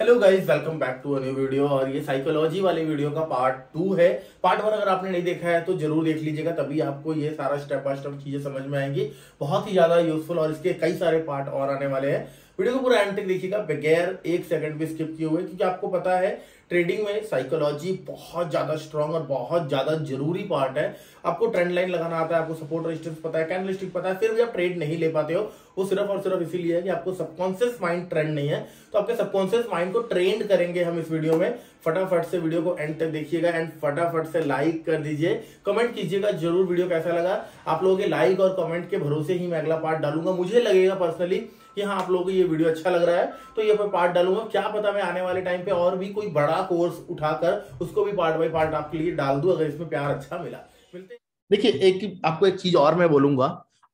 Hello guys welcome back to new video और ये psychology वाले वीडियो का पार्ट टू है पार्ट वन अगर आपने नहीं देखा है तो जरूर देख लीजिएगा तभी आपको ये सारा स्टेप बाय स्टेप चीजें समझ में आएंगी बहुत ही ज्यादा यूजफुल और इसके कई सारे पार्ट और आने वाले हैं वीडियो को पूरा एंड तक देखिएगा बगैर एक सेकंड भी स्किप किए हुए क्योंकि आपको पता है ट्रेडिंग में साइकोलॉजी बहुत ज़्यादा स्ट्रांग और बहुत ज़्यादा जरूरी पार्ट है आपको ट्रेंड लाइन लगाना आता है आपको सपोर्ट रेजिस्टेंस पता है कैंडलिस्टिक पता है फिर भी आप ट्रेड नहीं ले पाते हो वो सिर्फ और सिर्फ इसीलिए है कि आपको सबकॉन्सियस माइंड ट्रेंड नहीं है तो आपके सबकॉन्सियस माइंड को ट्रेंड करेंगे हम इस वीडियो में फटाफट से वीडियो को एंड तक देखिएगा एंड फटाफट से लाइक कर दीजिए कमेंट कीजिएगा जरूर वीडियो कैसा लगा आप लोगों के लाइक और कमेंट के भरोसे ही मैं अगला पार्ट डालूंगा मुझे लगेगा पर्सनली कि हाँ आप लोगों को ये वीडियो अच्छा लग रहा है तो ये मैं पार्ट डालूंगा क्या पता मैं आने वाले टाइम पे और भी कोई बड़ा कोर्स उठाकर उसको भी पार्ट बाई पार्ट आपके लिए डाल दू अगर इसमें प्यार अच्छा मिला मिलते देखिए एक आपको एक चीज और मैं बोलूंगा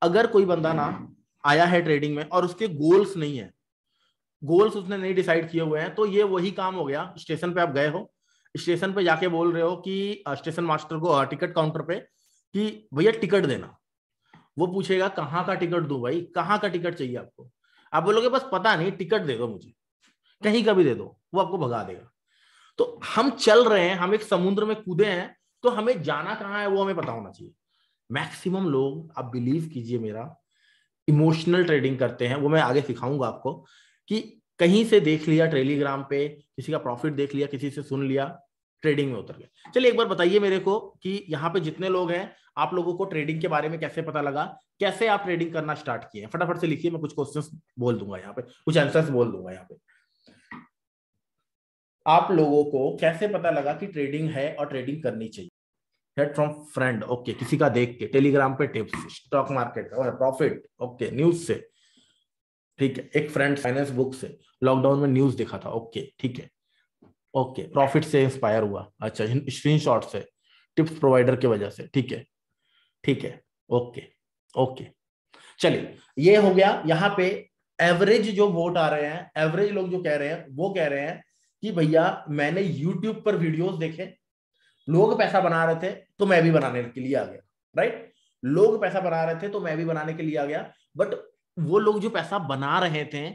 अगर कोई बंदा ना आया है ट्रेडिंग में और उसके गोल्स नहीं है गोल्स उसने नहीं डिसाइड किए हुए हैं तो ये वही काम हो गया स्टेशन पे आप गए हो स्टेशन पे जाके बोल रहे हो कि स्टेशन मास्टर को टिकट काउंटर पे कि भैया टिकट देना वो पूछेगा कहाँ का टिकट दू भाई कहाँ का टिकट चाहिए आपको आप बोलोगे बस पता नहीं टिकट दे दो मुझे कहीं का भी दे दो वो आपको भगा देगा तो हम चल रहे हैं हम एक समुद्र में कूदे हैं तो हमें जाना कहाँ है वो हमें पता होना चाहिए मैक्सिमम लोग आप बिलीव कीजिए मेरा इमोशनल ट्रेडिंग करते हैं वो मैं आगे सिखाऊंगा आपको कि कहीं से देख लिया टेलीग्राम पे किसी का प्रॉफिट देख लिया किसी से सुन लिया ट्रेडिंग में उतर गए चलिए एक बार बताइए मेरे को कि यहाँ पे जितने लोग हैं आप लोगों को ट्रेडिंग के बारे में कैसे पता लगा कैसे आप ट्रेडिंग करना स्टार्ट किए फटाफट से लिखिए मैं कुछ क्वेश्चन बोल दूंगा यहाँ पे कुछ आंसर्स बोल दूंगा यहाँ पे आप लोगों को कैसे पता लगा कि ट्रेडिंग है और ट्रेडिंग करनी चाहिए हेड फ्रॉम फ्रेंड ओके किसी का देख के टेलीग्राम पे टिप्स स्टॉक मार्केट और प्रॉफिट ओके न्यूज से ठीक है एक फ्रेंड फाइनेंस बुक से लॉकडाउन में न्यूज दिखा था ओके ठीक है ओके प्रॉफिट से इंस्पायर हुआ अच्छा स्क्रीन शॉट से टिप्स प्रोवाइडर की वजह से ठीक है ठीक है ओके ओके चलिए ये हो गया यहाँ पे एवरेज जो वोट आ रहे हैं एवरेज लोग जो कह रहे हैं वो कह रहे हैं कि भैया मैंने यूट्यूब पर वीडियोस देखे लोग पैसा बना रहे थे तो मैं भी बनाने के लिए आ गया राइट लोग पैसा बना रहे थे तो मैं भी बनाने के लिए आ गया बट वो लोग जो पैसा बना रहे थे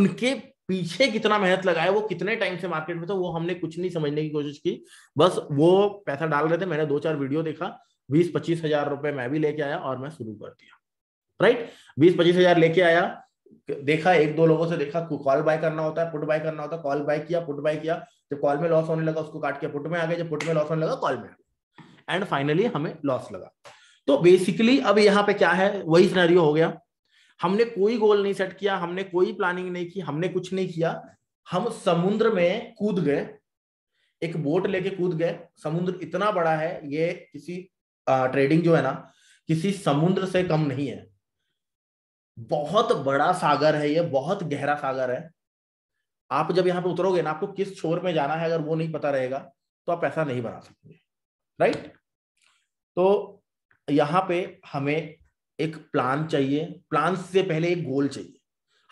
उनके पीछे कितना मेहनत लगाया वो कितने टाइम से मार्केट में था वो हमने कुछ नहीं समझने की कोशिश की बस वो पैसा डाल रहे थे मैंने दो चार वीडियो देखा बीस पच्चीस हजार रुपए मैं भी लेके आया और मैं शुरू कर दिया राइट बीस पच्चीस हजार लेके आया देखा एक दो लोगों से देखा कॉल बाय करना होता है पुट बाय करना होता है कॉल बाय किया पुट बाय किया जब कॉल में लॉस होने लगा उसको काट के पुट में आ गया जब पुट में लॉस होने लगा कॉल में एंड फाइनली हमें लॉस लगा तो बेसिकली अब यहाँ पे क्या है वही सिनेरियो हो गया हमने कोई गोल नहीं सेट किया हमने कोई प्लानिंग नहीं की हमने कुछ नहीं किया हम समुद्र में कूद गए एक बोट लेके कूद गए समुद्र इतना बड़ा है ये किसी ट्रेडिंग जो है ना किसी समुद्र से कम नहीं है बहुत बड़ा सागर है ये बहुत गहरा सागर है आप जब यहां पे उतरोगे ना आपको किस छोर में जाना है अगर वो नहीं पता रहेगा तो आप पैसा नहीं बना सकेंगे राइट तो यहां पे हमें एक प्लान चाहिए प्लान से पहले एक गोल चाहिए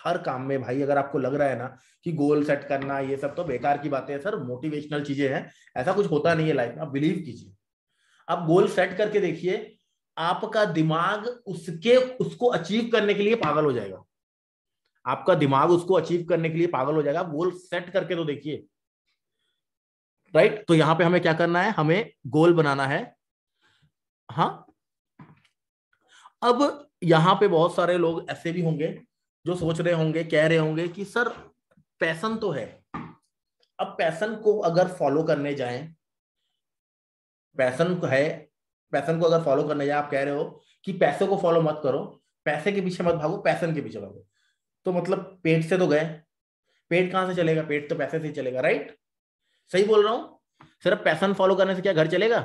हर काम में भाई अगर आपको लग रहा है ना कि गोल सेट करना ये सब तो बेकार की बातें है सर मोटिवेशनल चीजें हैं ऐसा कुछ होता नहीं है लाइफ में आप बिलीव कीजिए आप गोल सेट करके देखिए आपका दिमाग उसके उसको अचीव करने के लिए पागल हो जाएगा आपका दिमाग उसको अचीव करने के लिए पागल हो जाएगा गोल सेट करके तो देखिए राइट तो यहां पे हमें क्या करना है हमें गोल बनाना है हाँ अब यहां पे बहुत सारे लोग ऐसे भी होंगे जो सोच रहे होंगे कह रहे होंगे कि सर पैसन तो है अब पैसन को अगर फॉलो करने जाएं पैसन को है पैसन को अगर फॉलो करना जाए आप कह रहे हो कि पैसे को फॉलो मत करो पैसे के पीछे मत भागो पैसन के पीछे भागो तो मतलब पेट से तो गए पेट कहां से चलेगा पेट तो पैसे से ही चलेगा राइट सही बोल रहा हूँ सिर्फ पैसन फॉलो करने से क्या घर चलेगा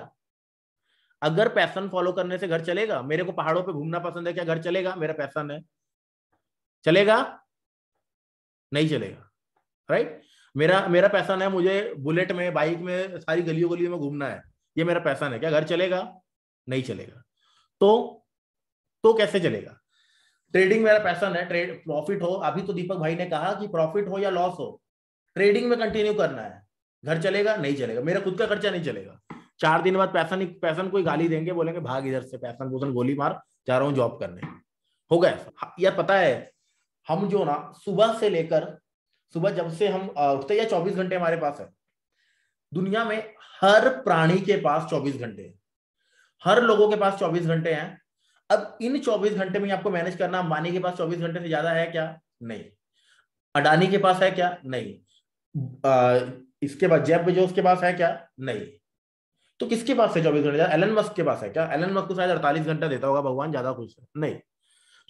अगर पैसन फॉलो करने से घर चलेगा मेरे को पहाड़ों पे घूमना पसंद है क्या घर चलेगा मेरा पैसन है चलेगा नहीं चलेगा राइट मेरा मेरा पैसन है मुझे बुलेट में बाइक में सारी गलियों गलियों में घूमना है ये मेरा पैसा नहीं क्या घर चलेगा नहीं चलेगा तो तो कैसे चलेगा ट्रेडिंग मेरा पैसा नहीं ट्रेड प्रॉफिट हो अभी तो दीपक भाई ने कहा कि प्रॉफिट हो या लॉस हो ट्रेडिंग में कंटिन्यू करना है घर चलेगा नहीं चलेगा मेरा खुद का खर्चा नहीं चलेगा चार दिन बाद पैसा नहीं पैसा कोई गाली देंगे बोलेंगे भाग इधर से पैसन पोसन गोली मार जा रहा हूं जॉब करने हो गया हाँ, यार पता है हम जो ना सुबह से लेकर सुबह जब से हम उठते या चौबीस घंटे हमारे पास है दुनिया में हर प्राणी के पास 24 घंटे हैं हर लोगों के पास 24 घंटे हैं अब इन 24 घंटे में आपको मैनेज करना अंबानी के पास 24 घंटे से ज्यादा है क्या नहीं अडानी के पास है क्या नहीं आ, इसके बाद जैब बेजोस के पास है क्या नहीं तो किसके पास है चौबीस घंटे एलन मस्क के पास है क्या एलन मस्क को शायद अड़तालीस घंटा देता होगा भगवान ज्यादा खुश है नहीं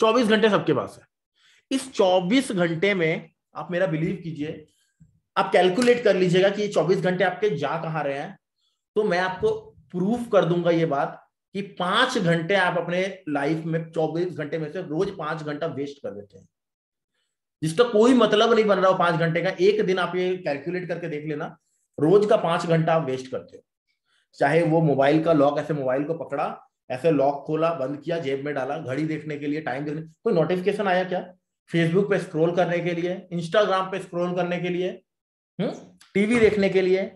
चौबीस घंटे सबके पास है इस चौबीस घंटे में आप मेरा बिलीव कीजिए आप कैलकुलेट कर लीजिएगा कि ये 24 घंटे आपके जा कहा रहे हैं तो मैं आपको प्रूफ कर दूंगा ये बात कि पांच घंटे आप अपने लाइफ में 24 घंटे में से रोज पांच घंटा वेस्ट कर देते हैं जिसका कोई मतलब नहीं बन रहा हो पांच घंटे का एक दिन आप ये कैलकुलेट करके देख लेना रोज का पांच घंटा आप वेस्ट करते हो चाहे वो मोबाइल का लॉक ऐसे मोबाइल को पकड़ा ऐसे लॉक खोला बंद किया जेब में डाला घड़ी देखने के लिए टाइम देखने कोई नोटिफिकेशन आया क्या फेसबुक पे स्क्रॉल करने के लिए इंस्टाग्राम पे स्क्रॉल करने के लिए हम्म? टीवी देखने के लिए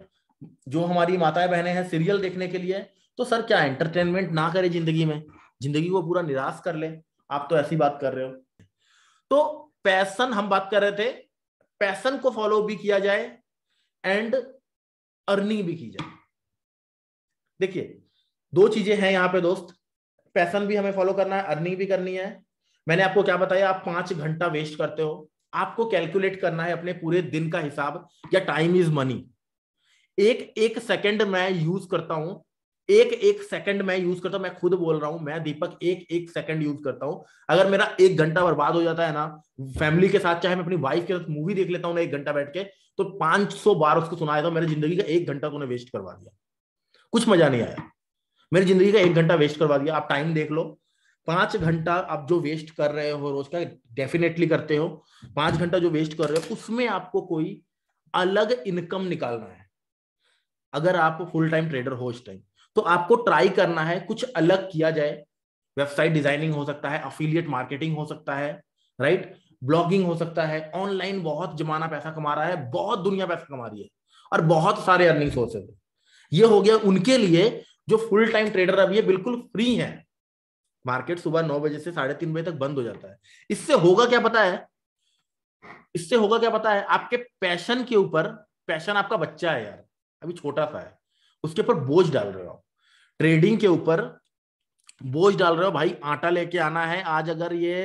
जो हमारी माताएं बहनें हैं सीरियल देखने के लिए तो सर क्या एंटरटेनमेंट ना करे जिंदगी में जिंदगी को पूरा निराश कर ले आप तो ऐसी बात कर रहे हो तो पैसन हम बात कर रहे थे पैसन को फॉलो भी किया जाए एंड अर्निंग भी की जाए देखिए दो चीजें हैं यहाँ पे दोस्त पैसन भी हमें फॉलो करना है अर्निंग भी करनी है मैंने आपको क्या बताया आप पांच घंटा वेस्ट करते हो आपको कैलकुलेट करना है अपने पूरे दिन का हिसाब या टाइम इज मनी एक एक सेकंड मैं यूज करता हूं एक एक सेकंड मैं यूज करता हूं मैं खुद बोल रहा हूं मैं दीपक एक एक सेकंड यूज करता हूं अगर मेरा एक घंटा बर्बाद हो जाता है ना फैमिली के साथ चाहे मैं अपनी वाइफ के साथ मूवी देख लेता हूं ना एक घंटा बैठ के तो सौ बार उसको सुना देता मेरी जिंदगी का एक घंटा तूने वेस्ट करवा दिया कुछ मजा नहीं आया मेरी जिंदगी का एक घंटा वेस्ट करवा दिया आप टाइम देख लो पांच घंटा आप जो वेस्ट कर रहे हो रोज का डेफिनेटली करते हो पांच घंटा जो वेस्ट कर रहे हो उसमें आपको कोई अलग इनकम निकालना है अगर आप फुल टाइम ट्रेडर हो इस टाइम तो आपको ट्राई करना है कुछ अलग किया जाए वेबसाइट डिजाइनिंग हो सकता है अफिलियट मार्केटिंग हो सकता है राइट ब्लॉगिंग हो सकता है ऑनलाइन बहुत जमाना पैसा कमा रहा है बहुत दुनिया पैसा कमा रही है और बहुत सारे अर्निंग सोर्सेज ये हो गया उनके लिए जो फुल टाइम ट्रेडर अभी बिल्कुल फ्री है मार्केट सुबह नौ बजे से साढ़े तीन बजे तक बंद हो जाता है इससे होगा क्या पता है इससे होगा क्या पता है आपके पैशन के ऊपर पैशन आपका बच्चा है यार अभी छोटा सा है उसके ऊपर बोझ डाल रहे हो ट्रेडिंग के ऊपर बोझ डाल रहे हो भाई आटा लेके आना है आज अगर ये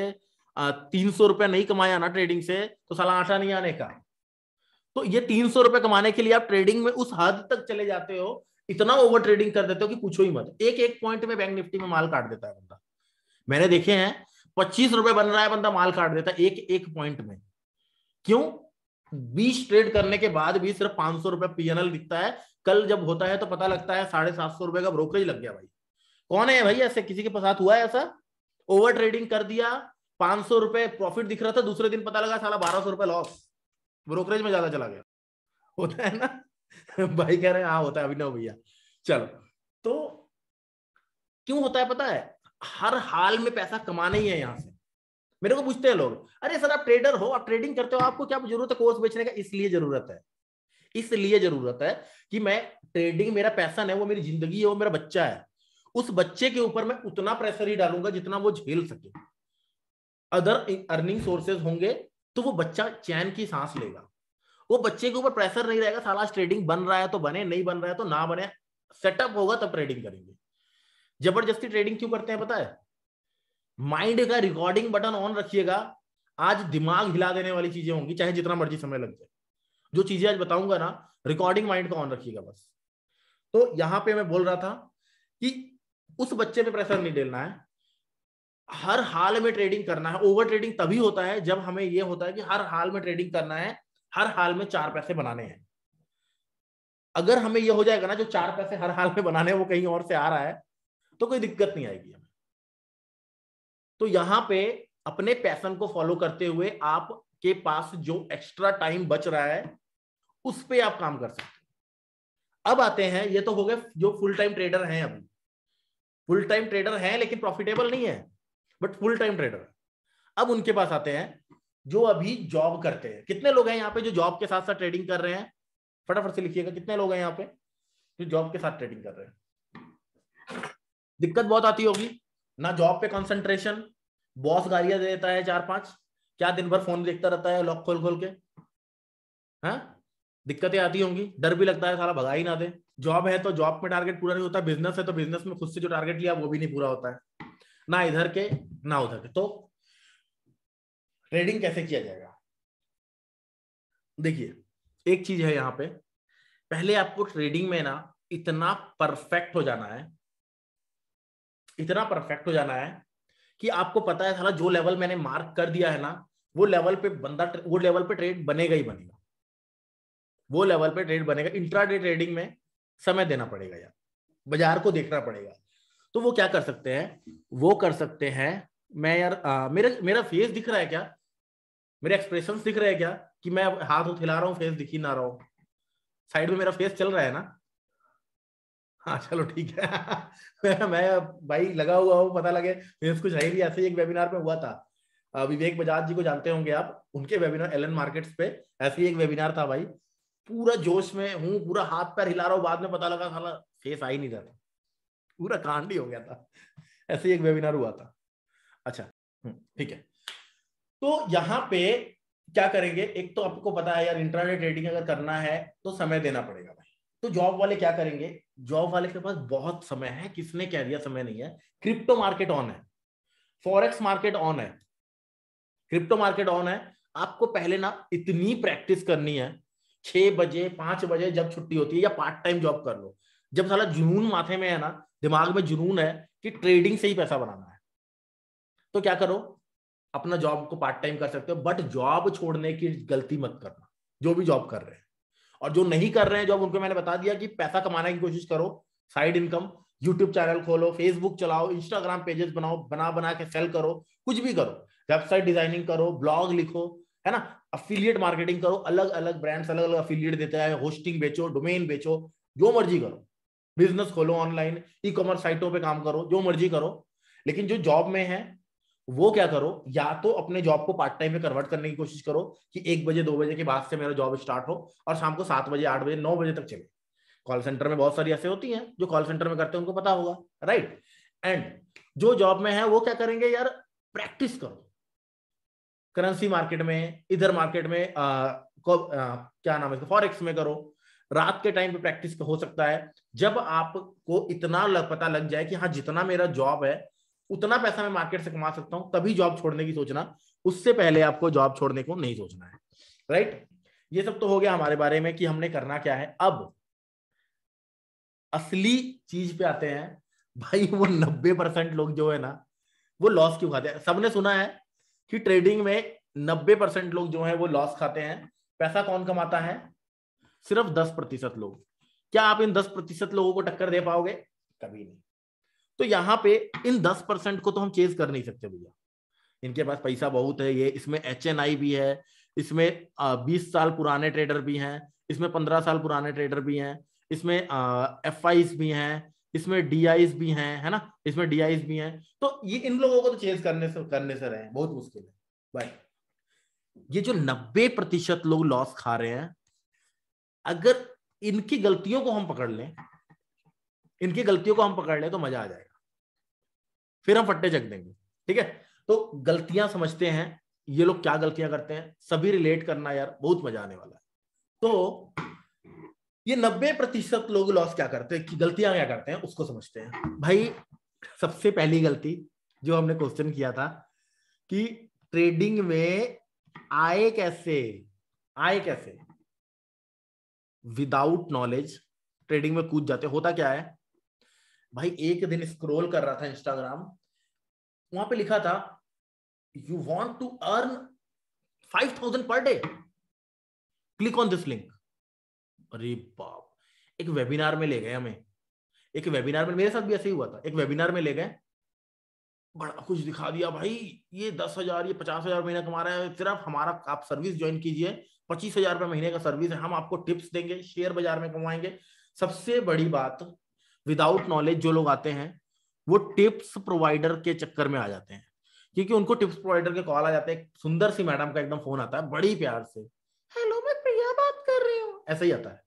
तीन सौ रुपया नहीं कमाया ना ट्रेडिंग से तो साला आटा नहीं आने का तो ये तीन सौ रुपए कमाने के लिए आप ट्रेडिंग में उस हद तक चले जाते हो इतना ओवर ट्रेडिंग कर देते हो कि पूछो ही मत एक एक पॉइंट में बैंक निफ्टी में माल काट देता है बंदा मैंने देखे हैं पच्चीस रुपए बन रहा है बंदा माल काट देता एक एक पॉइंट में क्यों बीस ट्रेड करने के बाद भी सिर्फ पांच सौ रुपए पीएनएल दिखता है कल जब होता है तो पता लगता है साढ़े सात सौ रुपए का ब्रोकरेज लग गया भाई कौन है भाई ऐसे किसी के साथ हुआ है ऐसा ओवर ट्रेडिंग कर दिया पांच सौ रुपए प्रॉफिट दिख रहा था दूसरे दिन पता लगा साला बारह सौ रुपए लॉस ब्रोकरेज में ज्यादा चला गया होता है ना भाई कह रहे हैं हाँ होता है अभिनव भैया चलो तो क्यों होता है पता है हर हाल में पैसा कमाना ही है यहाँ से मेरे को पूछते हैं लोग अरे सर आप ट्रेडर हो आप ट्रेडिंग करते हो आपको क्या जरूरत है कोर्स बेचने का इसलिए जरूरत है इसलिए जरूरत है कि मैं ट्रेडिंग मेरा पैसा है वो मेरी जिंदगी है वो मेरा बच्चा है उस बच्चे के ऊपर मैं उतना प्रेशर ही डालूंगा जितना वो झेल सके अदर अर्निंग सोर्सेज होंगे तो वो बच्चा चैन की सांस लेगा वो बच्चे के ऊपर प्रेशर नहीं रहेगा साला ट्रेडिंग बन रहा है तो बने नहीं बन रहा है तो ना बने सेटअप होगा तब ट्रेडिंग करेंगे जबरदस्ती ट्रेडिंग क्यों करते हैं पता है माइंड का रिकॉर्डिंग बटन ऑन रखिएगा आज दिमाग हिला देने वाली चीजें होंगी चाहे जितना मर्जी समय लग जाए जो चीजें आज बताऊंगा ना रिकॉर्डिंग माइंड का ऑन रखिएगा बस तो यहां पे मैं बोल रहा था कि उस बच्चे पे प्रेशर नहीं डेलना है हर हाल में ट्रेडिंग करना है ओवर ट्रेडिंग तभी होता है जब हमें यह होता है कि हर हाल में ट्रेडिंग करना है हर हाल में चार पैसे बनाने हैं अगर हमें यह हो जाएगा ना जो चार पैसे हर हाल में बनाने हैं वो कहीं और से आ रहा है तो कोई दिक्कत नहीं आएगी हमें तो यहां पे अपने पैसन को फॉलो करते हुए आपके पास जो एक्स्ट्रा टाइम बच रहा है उस पर आप काम कर सकते हैं अब आते हैं ये तो हो गए जो फुल टाइम ट्रेडर हैं अभी फुल टाइम ट्रेडर हैं लेकिन प्रॉफिटेबल नहीं है बट फुल टाइम ट्रेडर अब उनके पास आते हैं जो अभी जॉब करते हैं कितने लोग हैं यहाँ पे जो जॉब के साथ साथ ट्रेडिंग कर रहे हैं फटाफट से लिखिएगा कितने लोग हैं यहाँ पे जो जॉब के साथ ट्रेडिंग कर रहे हैं दिक्कत बहुत आती होगी ना जॉब पे कंसंट्रेशन बॉस गालियां दे देता है चार पांच क्या दिन भर फोन देखता रहता है लॉक खोल खोल के हाँ दिक्कतें आती होंगी डर भी लगता है सारा भगा ही ना दे जॉब है तो जॉब में टारगेट पूरा नहीं होता बिजनेस है तो बिजनेस में खुद से जो टारगेट लिया वो भी नहीं पूरा होता है ना इधर के ना उधर के तो ट्रेडिंग कैसे किया जाएगा देखिए एक चीज है यहाँ पे पहले आपको ट्रेडिंग में ना इतना परफेक्ट हो जाना है इतना परफेक्ट हो जाना है कि आपको पता है साला जो लेवल मैंने मार्क कर दिया है ना वो लेवल पे बंदा वो लेवल पे ट्रेड बनेगा ही बनेगा वो लेवल पे ट्रेड बनेगा इंट्राडे ट्रेडिंग में समय देना पड़ेगा यार बाजार को देखना पड़ेगा तो वो क्या कर सकते हैं वो कर सकते हैं मैं यार आ, मेरा मेरा फेस दिख रहा है क्या मेरे एक्सप्रेशन दिख रहे हैं क्या कि मैं हाथ उठिला रहा हूँ फेस दिख ही ना रहा हूँ साइड में मेरा फेस चल रहा है ना हाँ चलो ठीक है मैं भाई लगा हुआ हूँ पता लगे मेरे कुछ है भी ऐसे ही एक वेबिनार में हुआ था विवेक बजाज जी को जानते होंगे आप उनके वेबिनार एल मार्केट्स पे ऐसे ही एक वेबिनार था भाई पूरा जोश में हूँ पूरा हाथ पैर हिला रहा हूँ बाद में पता लगा साला फेस आ ही नहीं रहा था पूरा कांड ही हो गया था ऐसे ही एक वेबिनार हुआ था अच्छा हम्म, ठीक है तो यहाँ पे क्या करेंगे एक तो आपको पता है यार इंटरनेट ट्रेडिंग अगर करना है तो समय देना पड़ेगा तो जॉब वाले क्या करेंगे जॉब वाले के पास बहुत समय है किसने कह दिया समय नहीं है क्रिप्टो मार्केट ऑन है फॉरेक्स मार्केट ऑन है क्रिप्टो मार्केट ऑन है आपको पहले ना इतनी प्रैक्टिस करनी है छह बजे पांच बजे जब छुट्टी होती है या पार्ट टाइम जॉब कर लो जब साला जुनून माथे में है ना दिमाग में जुनून है कि ट्रेडिंग से ही पैसा बनाना है तो क्या करो अपना जॉब को पार्ट टाइम कर सकते हो बट जॉब छोड़ने की गलती मत करना जो भी जॉब कर रहे हैं और जो नहीं कर रहे हैं जो उनको मैंने बता दिया कि पैसा कमाने की कोशिश करो साइड इनकम यूट्यूब चैनल खोलो फेसबुक चलाओ इंस्टाग्राम पेजेस बनाओ बना बना के सेल करो कुछ भी करो वेबसाइट डिजाइनिंग करो ब्लॉग लिखो है ना अफिलियट मार्केटिंग करो अलग अलग ब्रांड्स अलग अलग अफिलियट देते हैं होस्टिंग बेचो डोमेन बेचो जो मर्जी करो बिजनेस खोलो ऑनलाइन ई कॉमर्स साइटों पर काम करो जो मर्जी करो लेकिन जो जॉब में है वो क्या करो या तो अपने जॉब को पार्ट टाइम में कन्वर्ट करने की कोशिश करो कि एक बजे दो बजे के बाद से मेरा जॉब स्टार्ट हो और शाम को सात बजे आठ बजे नौ बजे तक चले कॉल सेंटर में बहुत सारी ऐसे होती हैं जो कॉल सेंटर में करते हैं उनको पता होगा राइट एंड जो जॉब में है वो क्या करेंगे यार प्रैक्टिस करो करेंसी मार्केट में इधर मार्केट में आ, को, आ, क्या नाम है फॉरेक्स में करो रात के टाइम पे प्रैक्टिस हो सकता है जब आपको इतना लग, पता लग जाए कि हाँ जितना मेरा जॉब है उतना पैसा मैं मार्केट से कमा सकता हूं तभी जॉब छोड़ने की सोचना उससे पहले आपको जॉब छोड़ने को नहीं सोचना है राइट ये सब तो हो गया हमारे बारे में कि हमने करना क्या है अब असली चीज पे आते हैं भाई वो नब्बे परसेंट लोग जो है ना वो लॉस क्यों खाते हैं सबने सुना है कि ट्रेडिंग में नब्बे परसेंट लोग जो है वो लॉस खाते हैं पैसा कौन कमाता है सिर्फ दस प्रतिशत लोग क्या आप इन दस प्रतिशत लोगों को टक्कर दे पाओगे कभी नहीं तो यहाँ पे इन दस परसेंट को तो हम चेज कर नहीं सकते भैया इनके पास पैसा बहुत है ये इसमें एच भी है इसमें बीस साल पुराने ट्रेडर भी हैं इसमें पंद्रह साल पुराने ट्रेडर भी हैं इसमें एफ भी हैं इसमें डी भी हैं है ना इसमें डी भी हैं तो ये इन लोगों को तो चेज करने से करने से रहे बहुत मुश्किल है बाय ये जो नब्बे प्रतिशत लोग लॉस खा रहे हैं अगर इनकी गलतियों को हम पकड़ लें इनकी गलतियों को हम पकड़ ले तो मजा आ जाएगा फिर हम फट्टे चक देंगे ठीक है तो गलतियां समझते हैं ये लोग क्या गलतियां करते हैं सभी रिलेट करना यार बहुत मजा आने वाला है तो ये नब्बे प्रतिशत लोग लॉस क्या करते हैं गलतियां क्या करते हैं उसको समझते हैं भाई सबसे पहली गलती जो हमने क्वेश्चन किया था कि ट्रेडिंग में आए कैसे आए कैसे विदाउट नॉलेज ट्रेडिंग में कूद जाते होता क्या है भाई एक दिन स्क्रोल कर रहा था इंस्टाग्राम वहां पे लिखा था you want to earn five thousand per day click on this link अरे बाप एक वेबिनार में ले गए हमें एक वेबिनार में मेरे साथ भी ऐसे ही हुआ था एक वेबिनार में ले गए बड़ा कुछ दिखा दिया भाई ये दस हजार ये पचास हजार महीना कमा रहा है सिर्फ हमारा आप सर्विस ज्वाइन कीजिए पच्चीस हजार रुपये महीने का सर्विस है हम आपको टिप्स देंगे शेयर बाजार में कमाएंगे सबसे बड़ी बात विदाउट नॉलेज जो लोग आते हैं वो टिप्स प्रोवाइडर के चक्कर में आ जाते हैं क्योंकि उनको टिप्स प्रोवाइडर के कॉल आ जाते हैं सुंदर सी मैडम का एकदम फोन आता है बड़ी प्यार से हेलो मैं प्रिया बात कर रही हूँ ऐसा ही आता है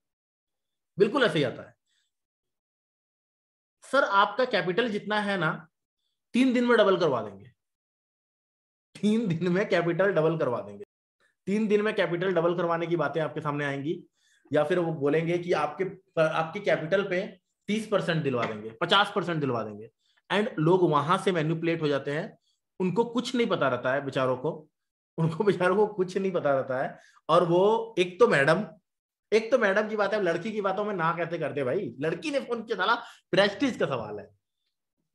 बिल्कुल ऐसा ही आता है सर आपका कैपिटल जितना है ना तीन दिन में डबल करवा देंगे तीन दिन में कैपिटल डबल करवा देंगे तीन दिन में कैपिटल डबल करवाने की बातें आपके सामने आएंगी या फिर वो बोलेंगे कि आपके आपके कैपिटल पे तीस परसेंट दिलवा देंगे पचास परसेंट दिलवा देंगे एंड लोग वहां से मैन्यूपुलेट हो जाते हैं उनको कुछ नहीं पता रहता है बेचारों को उनको बेचारों को कुछ नहीं पता रहता है और वो एक तो मैडम एक तो मैडम की बात है लड़की की बातों में ना कहते करते भाई लड़की ने फोन किया था प्रेस्टीज का सवाल है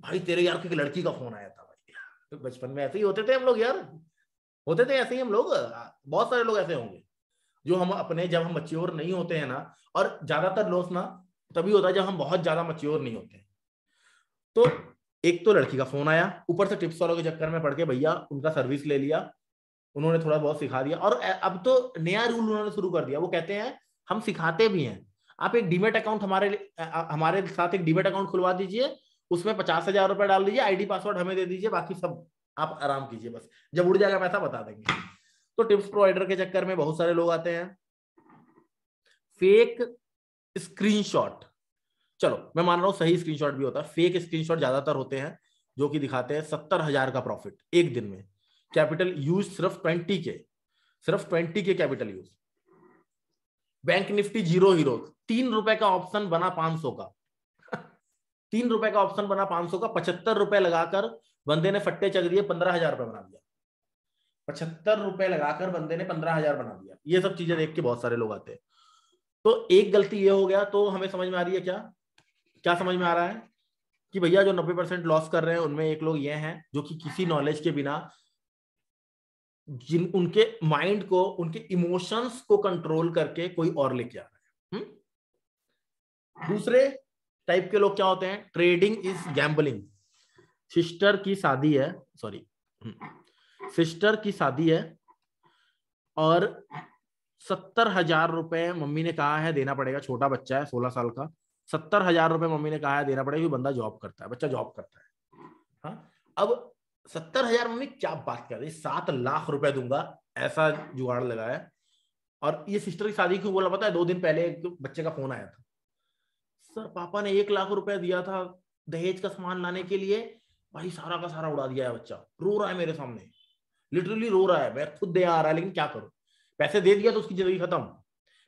भाई तेरे यार क्योंकि लड़की का फोन आया था भाई तो बचपन में ऐसे ही होते थे हम लोग यार होते थे ऐसे ही हम लोग बहुत सारे लोग ऐसे होंगे जो हम अपने जब हम मच्योर नहीं होते हैं ना और ज्यादातर लोग ना तभी होता है जब हम बहुत ज्यादा मच्योर नहीं होते तो एक तो लड़की का फोन आया ऊपर से टिप्स वालों के चक्कर में पढ़ के भैया उनका सर्विस ले लिया उन्होंने थोड़ा बहुत सिखा दिया और अब तो नया रूल उन्होंने शुरू कर दिया वो कहते हैं हम सिखाते भी हैं आप एक डीमेट अकाउंट हमारे हमारे साथ एक डीमेट अकाउंट खुलवा दीजिए उसमें पचास हजार रुपए डाल दीजिए आईडी पासवर्ड हमें दे दीजिए बाकी सब आप आराम कीजिए बस जब उड़ जाएगा पैसा बता देंगे तो टिप्स प्रोवाइडर के चक्कर में बहुत सारे लोग आते हैं फेक स्क्रीनशॉट चलो मैं मान रहा हूं सही स्क्रीनशॉट भी होता है फेक स्क्रीनशॉट ज्यादातर होते हैं जो कि दिखाते हैं सत्तर हजार का प्रॉफिट एक दिन में कैपिटल यूज सिर्फ ट्वेंटी के सिर्फ ट्वेंटी के capital use bank Nifty zero hero तीन रुपए का ऑप्शन बना पांच सौ का तीन रुपए का ऑप्शन बना पांच सौ का पचहत्तर रुपए लगाकर बंदे ने फट्टे चक दिए पंद्रह हजार रुपए बना दिया पचहत्तर रुपए लगाकर बंदे ने पंद्रह हजार बना दिया ये सब चीजें देख के बहुत सारे लोग आते हैं तो एक गलती ये हो गया तो हमें समझ में आ रही है क्या क्या समझ में आ रहा है कि भैया जो नब्बे परसेंट लॉस कर रहे हैं उनमें एक लोग ये हैं जो कि किसी नॉलेज के बिना जिन उनके माइंड को उनके इमोशंस को कंट्रोल करके कोई और लेके आ रहा है हम्म? दूसरे टाइप के लोग क्या होते हैं ट्रेडिंग इज गैम्बलिंग सिस्टर की शादी है सॉरी सिस्टर हम्म। की शादी है और सत्तर हजार रुपए मम्मी ने कहा है देना पड़ेगा छोटा बच्चा है सोलह साल का सत्तर हजार रुपए मम्मी ने कहा है देना पड़ेगा बंदा जॉब करता है बच्चा जॉब करता है हा? अब सत्तर हजार मम्मी क्या बात कर रही सात लाख रुपए दूंगा ऐसा जुगाड़ लगाया और ये सिस्टर की शादी क्यों बोला पता है दो दिन पहले एक बच्चे का फोन आया था सर पापा ने एक लाख रुपया दिया था दहेज का सामान लाने के लिए भाई सारा का सारा उड़ा दिया है बच्चा रो रहा है मेरे सामने लिटरली रो रहा है मैं खुद दे आ रहा है लेकिन क्या करूं पैसे दे दिया तो उसकी जिंदगी खत्म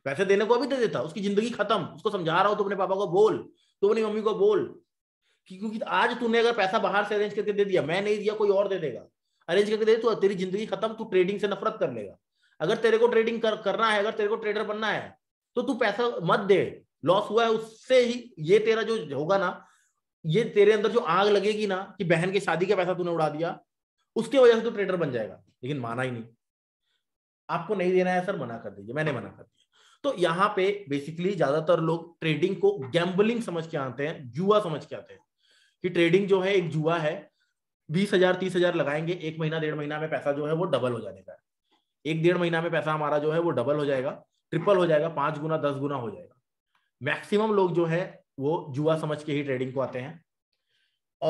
पैसे देने को अभी दे देता उसकी जिंदगी खत्म उसको समझा रहा हो तो अपने पापा को बोल तो अपनी मम्मी को बोल कि क्योंकि आज तूने अगर पैसा बाहर से अरेंज करके दे दिया मैं नहीं दिया कोई और दे देगा अरेंज करके दे तो तेरी जिंदगी खत्म तू ट्रेडिंग से नफरत कर लेगा अगर तेरे को ट्रेडिंग कर, करना है अगर तेरे को ट्रेडर बनना है तो तू पैसा मत दे लॉस हुआ है उससे ही ये तेरा जो होगा ना ये तेरे अंदर जो आग लगेगी ना कि बहन की शादी का पैसा तूने उड़ा दिया उसके वजह से तू ट्रेडर बन जाएगा लेकिन माना ही नहीं आपको नहीं देना है सर मना कर दीजिए मैंने मना कर दिया तो यहाँ पे बेसिकली ज्यादातर लोग ट्रेडिंग को गैम्बलिंग समझ के आते हैं जुआ समझ के आते हैं कि ट्रेडिंग जो है एक जुआ है बीस हजार तीस हजार लगाएंगे एक महीना डेढ़ महीना में पैसा जो है वो डबल हो जाने का है एक डेढ़ महीना में पैसा हमारा जो है वो डबल हो जाएगा ट्रिपल हो जाएगा पांच गुना दस गुना हो जाएगा मैक्सिमम लोग जो है वो जुआ समझ के ही ट्रेडिंग को आते हैं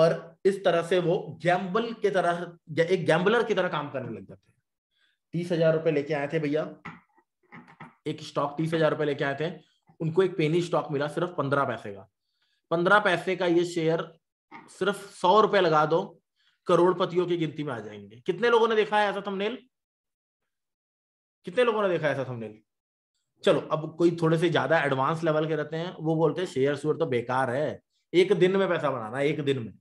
और इस तरह से वो गैम्बल के तरह एक गैम्बलर की तरह काम करने लग जाते हैं तीस हजार रुपए लेके आए थे भैया एक स्टॉक तीस हजार रुपए लेके आए थे उनको एक पेनी स्टॉक मिला सिर्फ पंद्रह पैसे का पंद्रह पैसे का ये शेयर सिर्फ सौ रुपए लगा दो करोड़पतियों की गिनती में आ जाएंगे कितने लोगों ने देखा है ऐसा थंबनेल कितने लोगों ने देखा है ऐसा थंबनेल चलो अब कोई थोड़े से ज्यादा एडवांस लेवल के रहते हैं वो बोलते हैं शेयर शेयर तो बेकार है एक दिन में पैसा बनाना एक दिन में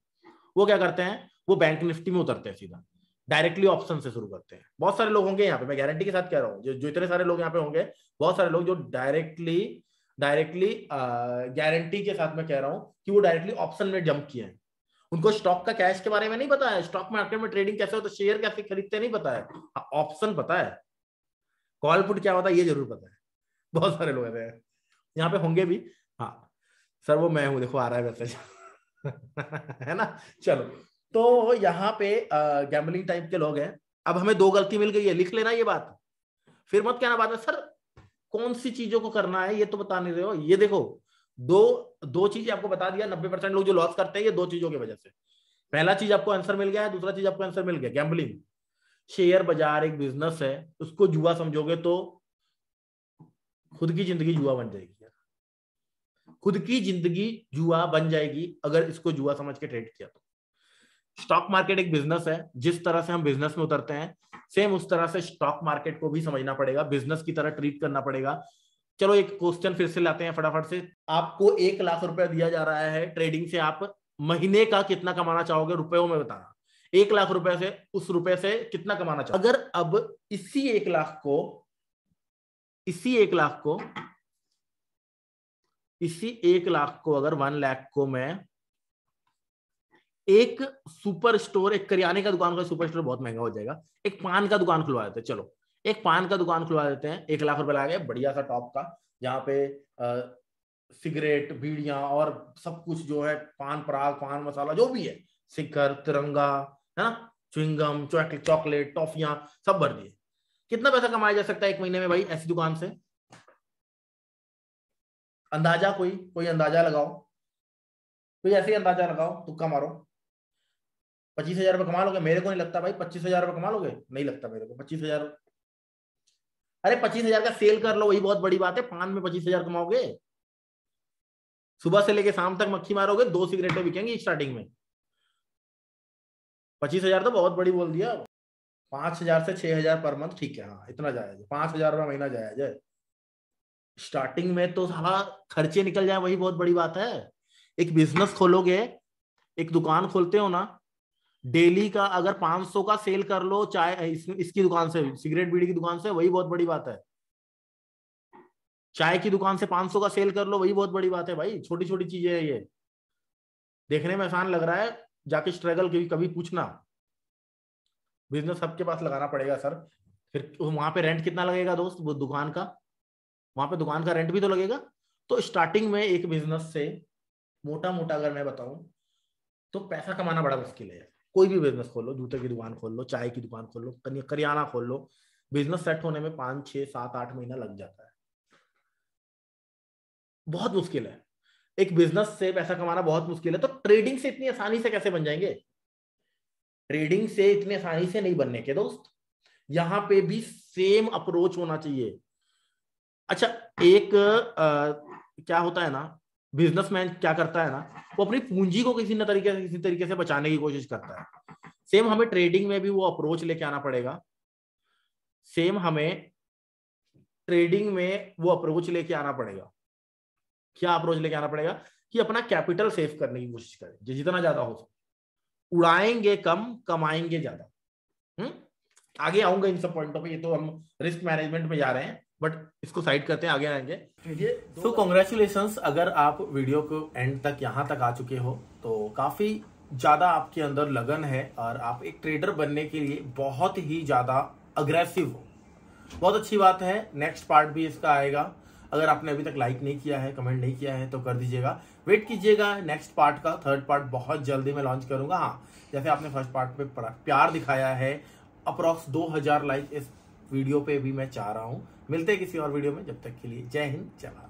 वो क्या करते हैं वो बैंक निफ्टी में उतरते हैं सीधा डायरेक्टली ऑप्शन से शुरू करते हैं बहुत सारे लोग होंगे यहाँ पे मैं गारंटी के साथ कह रहा हूँ जो जो इतने सारे लोग यहाँ पे होंगे बहुत सारे लोग जो डायरेक्टली डायरेक्टली गारंटी के साथ मैं कह रहा हूँ कि वो डायरेक्टली ऑप्शन में जंप किए हैं उनको स्टॉक का कैश के बारे में नहीं पता है स्टॉक मार्केट में ट्रेडिंग कैसे होता है शेयर कैसे खरीदते नहीं पता है ऑप्शन हाँ, पता है कॉल पुट क्या होता है ये जरूर पता है बहुत सारे लोग हैं यहाँ पे होंगे भी हाँ सर वो मैं हूँ देखो आ रहा है मैसेज है ना चलो तो यहाँ पे गैम्बलिंग टाइप के लोग हैं अब हमें दो गलती मिल गई है लिख लेना ये बात फिर मत कहना बात है सर कौन सी चीजों को करना है ये तो बता नहीं रहे हो ये देखो दो दो चीज आपको बता दिया नब्बे परसेंट लोग जो लॉस करते हैं ये दो चीजों की वजह से पहला चीज आपको आंसर मिल गया है दूसरा चीज आपको आंसर मिल गया गैम्बलिंग शेयर बाजार एक बिजनेस है उसको जुआ समझोगे तो खुद की जिंदगी जुआ बन जाएगी खुद की जिंदगी जुआ बन जाएगी अगर इसको जुआ समझ के ट्रेड किया तो स्टॉक मार्केट एक बिजनेस है जिस तरह से हम बिजनेस में उतरते हैं सेम उस तरह से स्टॉक मार्केट को भी समझना पड़ेगा बिजनेस की तरह ट्रीट करना पड़ेगा चलो एक क्वेश्चन फिर से लाते हैं फटाफट से आपको एक लाख रुपया दिया जा रहा है ट्रेडिंग से आप महीने का कितना कमाना चाहोगे रुपयों में बताना एक लाख रुपए से उस रुपए से कितना कमाना चाहोगे अगर अब इसी एक लाख को इसी एक लाख को इसी एक लाख को अगर वन लाख को मैं एक सुपर स्टोर एक करियाने का दुकान का सुपर स्टोर बहुत महंगा हो जाएगा एक पान का दुकान खुलवा देते हैं चलो एक पान का दुकान खुलवा देते हैं एक लाख रुपए लगा बढ़िया सा टॉप का जहाँ पे सिगरेट बीड़िया और सब कुछ जो है पान पराग पान मसाला जो भी है सिखर तिरंगा है ना चुंगम चॉकलेट टॉफिया सब भर दिए कितना पैसा कमाया जा सकता है एक महीने में भाई ऐसी दुकान से अंदाजा कोई कोई अंदाजा लगाओ कोई ऐसे ही अंदाजा लगाओ तुक्का मारो पच्चीस हजार रुपये कमा लोगे मेरे को नहीं लगता भाई पच्चीस हजार रुपये कमा लोगे नहीं लगता मेरे को पच्चीस हजार अरे पच्चीस हजार का सेल कर लो वही बहुत बड़ी बात है पान में पच्चीस हजार कमाओगे सुबह से लेके शाम तक मक्खी मारोगे दो सिगरेटें बिकेंगे स्टार्टिंग में पच्चीस हजार तो बहुत बड़ी बोल दिया पांच हजार से छह हजार पर मंथ ठीक है हाँ इतना जायज पांच हजार रुपये महीना जायज जाए स्टार्टिंग में तो सारा खर्चे निकल जाए वही बहुत बड़ी बात है एक बिजनेस खोलोगे एक दुकान खोलते हो ना डेली का अगर 500 का सेल कर लो चाहे इस, इसकी दुकान से सिगरेट बीड़ी की दुकान से वही बहुत बड़ी बात है चाय की दुकान से 500 का सेल कर लो वही बहुत बड़ी बात है भाई छोटी छोटी चीजें है ये देखने में आसान लग रहा है जाके स्ट्रगल कभी कभी पूछना बिजनेस सबके पास लगाना पड़ेगा सर फिर तो वहां पे रेंट कितना लगेगा दोस्त वो दुकान का वहां पे दुकान का रेंट भी तो लगेगा तो स्टार्टिंग में एक बिजनेस से मोटा मोटा अगर मैं बताऊं तो पैसा कमाना बड़ा मुश्किल है कोई भी बिजनेस खोल लो जूते की दुकान खोल लो चाय की दुकान खोल लो करियाना खोल लो बिजनेस सेट होने में पांच छह सात आठ महीना लग जाता है बहुत मुश्किल है एक बिजनेस से पैसा कमाना बहुत मुश्किल है तो ट्रेडिंग से इतनी आसानी से कैसे बन जाएंगे ट्रेडिंग से इतनी आसानी से नहीं बनने के दोस्त यहां पे भी सेम अप्रोच होना चाहिए अच्छा एक आ, क्या होता है ना बिजनेसमैन क्या करता है ना वो अपनी पूंजी को किसी न तरीके से किसी तरीके से बचाने की कोशिश करता है सेम हमें ट्रेडिंग में भी वो अप्रोच लेके आना पड़ेगा सेम हमें ट्रेडिंग में वो अप्रोच लेके आना पड़ेगा क्या अप्रोच लेके आना पड़ेगा कि अपना कैपिटल सेव करने की कोशिश करें जितना ज्यादा हो सके उड़ाएंगे कम कमाएंगे ज्यादा हम्म आगे आऊंगा इन सब पॉइंटों पे ये तो हम रिस्क मैनेजमेंट में जा रहे हैं बट इसको साइड करते हैं आगे आएंगे सो कॉन्ग्रेचुलेशन so, अगर आप वीडियो को एंड तक यहाँ तक आ चुके हो तो काफी ज्यादा आपके अंदर लगन है और आप एक ट्रेडर बनने के लिए बहुत ही ज्यादा अग्रेसिव हो बहुत अच्छी बात है नेक्स्ट पार्ट भी इसका आएगा अगर आपने अभी तक लाइक नहीं किया है कमेंट नहीं किया है तो कर दीजिएगा वेट कीजिएगा नेक्स्ट पार्ट का थर्ड पार्ट बहुत जल्दी मैं लॉन्च करूंगा हाँ जैसे आपने फर्स्ट पार्ट पे प्यार दिखाया है अप्रॉक्स 2000 लाइक इस वीडियो पे भी मैं चाह रहा हूँ मिलते हैं किसी और वीडियो में जब तक के लिए जय हिंद जय भारत